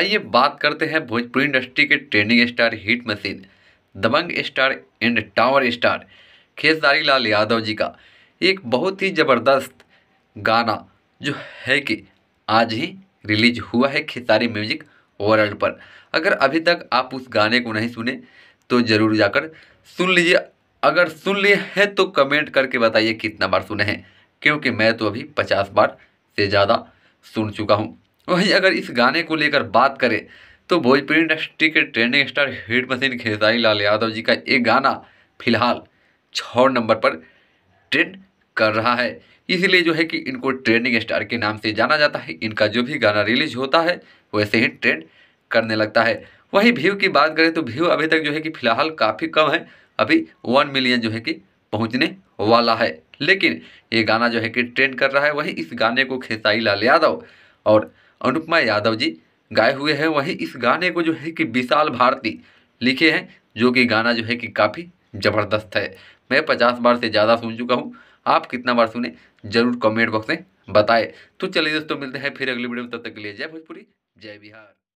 आइए बात करते हैं भोजपुरी इंडस्ट्री के ट्रेंडिंग स्टार हिट मशीन दबंग star and tower star Khesari Lal Yadav ji का एक बहुत ही ज़बरदस्त गाना जो है कि आज ही रिलीज हुआ है खेसारी म्यूजिक वर्ल्ड पर अगर अभी तक आप उस गाने को नहीं सुने तो ज़रूर जाकर सुन लीजिए अगर सुन लिए हैं तो कमेंट करके बताइए कितना बार सुने हैं क्योंकि मैं तो अभी पचास बार से ज़्यादा सुन चुका हूँ वहीं अगर इस गाने को लेकर बात करें तो भोजपुरी इंडस्ट्री के trending star hit machine Khesari Lal Yadav ji का एक गाना फिलहाल छ नंबर पर ट्रेंड कर रहा है इसलिए जो है कि इनको ट्रेंडिंग स्टार के नाम से जाना जाता है इनका जो भी गाना रिलीज होता है वैसे ही ट्रेंड करने लगता है वहीं व्यू की बात करें तो व्यू अभी तक जो है कि फिलहाल काफ़ी कम है अभी वन मिलियन जो है कि पहुंचने वाला है लेकिन ये गाना जो है कि ट्रेंड कर रहा है वहीं इस गाने को खेसाई लाल यादव और अनुपमा यादव जी गाए हुए हैं वहीं इस गाने को जो है कि विशाल भारती लिखे हैं जो कि गाना जो है कि काफ़ी ज़बरदस्त है मैं पचास बार से ज़्यादा सुन चुका हूँ आप कितना बार सुने जरूर कमेंट बॉक्स में बताएं तो चलिए दोस्तों मिलते हैं फिर अगली वीडियो में तब तक के लिए जय भोजपुरी जय बिहार